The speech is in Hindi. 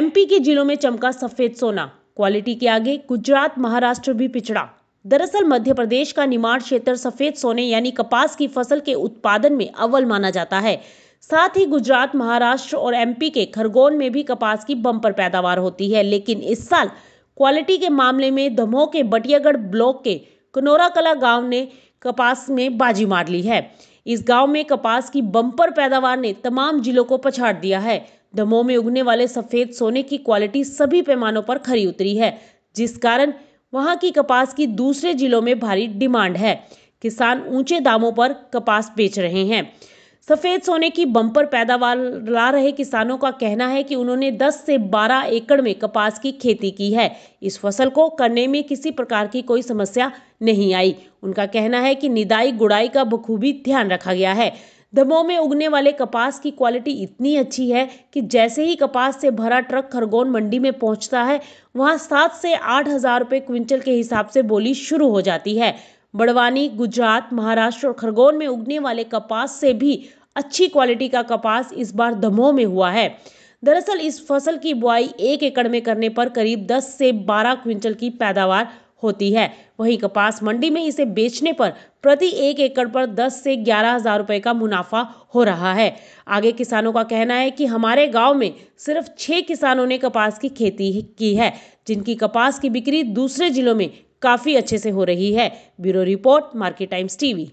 एमपी के जिलों में चमका सफेद सोना क्वालिटी के आगे गुजरात महाराष्ट्र भी पिछड़ा दरअसल मध्य प्रदेश का निमाड़ क्षेत्र सफेद सोने यानी कपास की फसल के उत्पादन में अव्वल माना जाता है साथ ही गुजरात महाराष्ट्र और एमपी के खरगोन में भी कपास की बम्पर पैदावार होती है लेकिन इस साल क्वालिटी के मामले में दमोह के बटियागढ़ ब्लॉक के कला गांव ने कपास में बाजी मार ली है इस गांव में कपास की बम्पर पैदावार ने तमाम जिलों को पछाड़ दिया है दमोह में उगने वाले सफ़ेद सोने की क्वालिटी सभी पैमानों पर खरी उतरी है जिस कारण वहाँ की कपास की दूसरे जिलों में भारी डिमांड है किसान ऊंचे दामों पर कपास बेच रहे हैं सफ़ेद सोने की बम्पर पैदावार ला रहे किसानों का कहना है कि उन्होंने 10 से 12 एकड़ में कपास की खेती की है इस फसल को करने में किसी प्रकार की कोई समस्या नहीं आई उनका कहना है कि निदाई गुड़ाई का बखूबी ध्यान रखा गया है दमोह में उगने वाले कपास की क्वालिटी इतनी अच्छी है कि जैसे ही कपास से भरा ट्रक खरगोन मंडी में पहुंचता है वहां सात से आठ हजार रुपये क्विंटल के हिसाब से बोली शुरू हो जाती है बड़वानी गुजरात महाराष्ट्र और खरगोन में उगने वाले कपास से भी अच्छी क्वालिटी का कपास इस बार दमोह में हुआ है दरअसल इस फसल की बुआई एक एकड़ में करने पर करीब 10 से 12 क्विंटल की पैदावार होती है वहीं कपास मंडी में इसे बेचने पर प्रति एक एकड़ पर 10 से ग्यारह हजार रुपये का मुनाफा हो रहा है आगे किसानों का कहना है कि हमारे गांव में सिर्फ छह किसानों ने कपास की खेती की है जिनकी कपास की बिक्री दूसरे जिलों में काफ़ी अच्छे से हो रही है bureau report market times TV